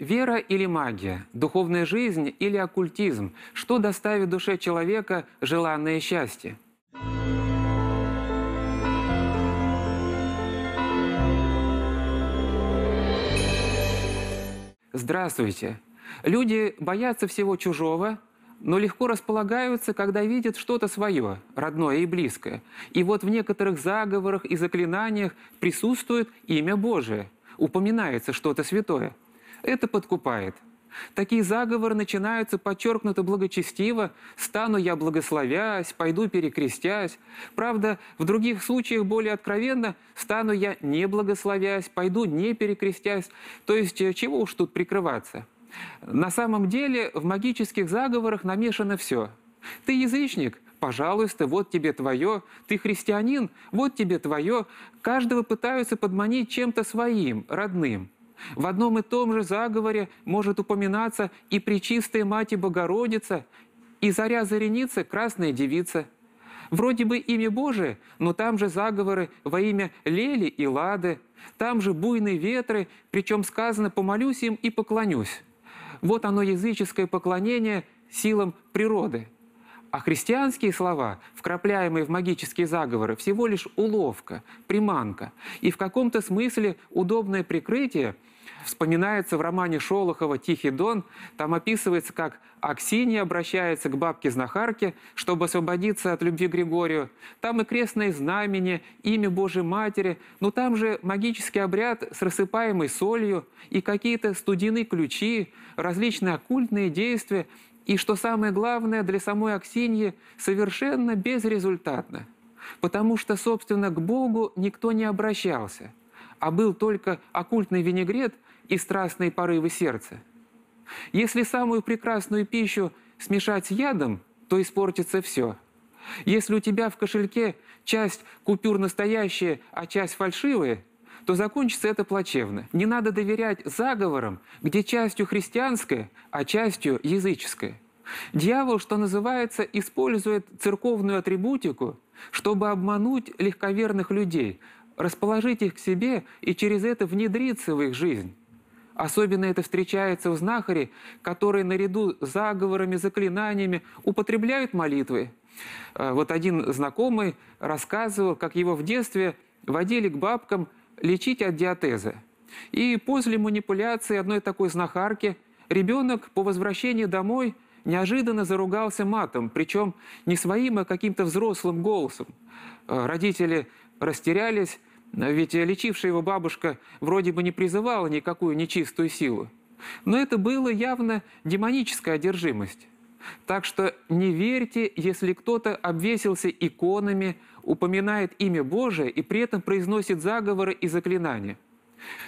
Вера или магия, духовная жизнь или оккультизм, что доставит душе человека желанное счастье? Здравствуйте! Люди боятся всего чужого, но легко располагаются, когда видят что-то свое, родное и близкое. И вот в некоторых заговорах и заклинаниях присутствует имя Божие, упоминается что-то святое – это подкупает. Такие заговоры начинаются подчеркнуто благочестиво, стану я благословясь, пойду перекрестясь. Правда, в других случаях более откровенно, стану я не благословясь, пойду не перекрестясь. То есть э, чего уж тут прикрываться? На самом деле в магических заговорах намешано все. Ты язычник, пожалуйста, вот тебе твое, ты христианин, вот тебе твое. Каждого пытаются подманить чем-то своим, родным. В одном и том же заговоре может упоминаться и Пречистая Мать и Богородица, и Заря Зареница, Красная Девица. Вроде бы имя Божие, но там же заговоры во имя Лели и Лады, там же буйные ветры, причем сказано «помолюсь им и поклонюсь». Вот оно языческое поклонение силам природы. А христианские слова, вкрапляемые в магические заговоры, всего лишь уловка, приманка и в каком-то смысле удобное прикрытие – вспоминается в романе Шолохова «Тихий дон». Там описывается, как Аксинья обращается к бабке-знахарке, чтобы освободиться от любви Григорию. Там и крестные знамение, имя Божьей Матери, но там же магический обряд с рассыпаемой солью и какие-то студийные ключи, различные оккультные действия. И что самое главное, для самой Аксиньи совершенно безрезультатно. Потому что, собственно, к Богу никто не обращался – а был только оккультный винегрет, и страстные порывы сердца. Если самую прекрасную пищу смешать ядом, то испортится все. Если у тебя в кошельке часть купюр настоящие, а часть фальшивые, то закончится это плачевно. Не надо доверять заговорам, где частью христианское, а частью языческое. Дьявол, что называется, использует церковную атрибутику, чтобы обмануть легковерных людей, расположить их к себе и через это внедриться в их жизнь. Особенно это встречается у знахарей, которые наряду с заговорами, заклинаниями употребляют молитвы. А, вот один знакомый рассказывал, как его в детстве водили к бабкам лечить от диатеза. И после манипуляции одной такой знахарки ребенок по возвращении домой неожиданно заругался матом, причем не своим, а каким-то взрослым голосом. А, родители растерялись, ведь лечившая его бабушка вроде бы не призывала никакую нечистую силу. Но это было явно демоническая одержимость. Так что не верьте, если кто-то обвесился иконами, упоминает имя Божие и при этом произносит заговоры и заклинания.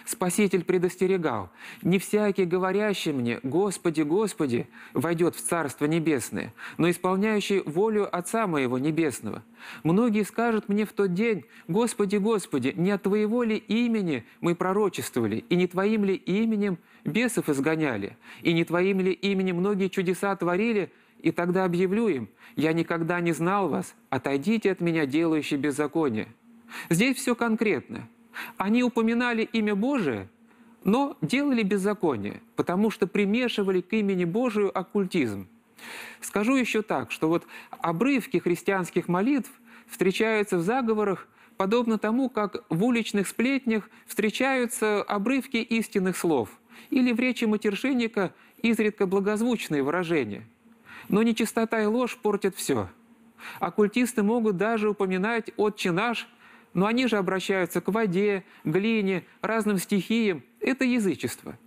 Спаситель предостерегал, «Не всякий, говорящий мне, Господи, Господи, войдет в Царство Небесное, но исполняющий волю Отца Моего Небесного. Многие скажут мне в тот день, Господи, Господи, не от Твоего ли имени мы пророчествовали, и не Твоим ли именем бесов изгоняли, и не Твоим ли именем многие чудеса творили, и тогда объявлю им, я никогда не знал вас, отойдите от меня, делающий беззаконие». Здесь все конкретно – они упоминали имя Божие, но делали беззаконие, потому что примешивали к имени Божию оккультизм. Скажу еще так, что вот обрывки христианских молитв встречаются в заговорах, подобно тому, как в уличных сплетнях встречаются обрывки истинных слов или в речи матершинника изредка благозвучные выражения. Но нечистота и ложь портят все. Оккультисты могут даже упоминать «Отче наш» Но они же обращаются к воде, глине, разным стихиям. Это язычество.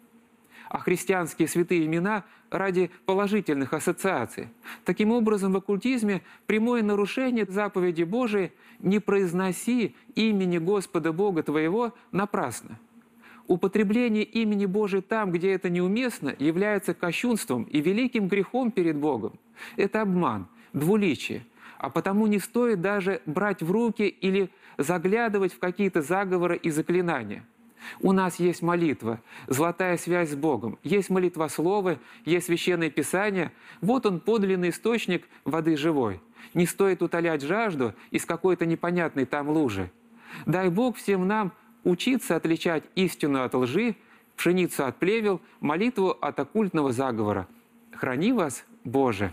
А христианские святые имена ради положительных ассоциаций. Таким образом, в оккультизме прямое нарушение заповеди Божией «не произноси имени Господа Бога твоего напрасно». Употребление имени Божия там, где это неуместно, является кощунством и великим грехом перед Богом. Это обман, двуличие – а потому не стоит даже брать в руки или заглядывать в какие-то заговоры и заклинания. У нас есть молитва, золотая связь с Богом, есть молитва-слова, есть священное писание. Вот он, подлинный источник воды живой. Не стоит утолять жажду из какой-то непонятной там лужи. Дай Бог всем нам учиться отличать истину от лжи, пшеницу от плевел, молитву от оккультного заговора. Храни вас, Боже!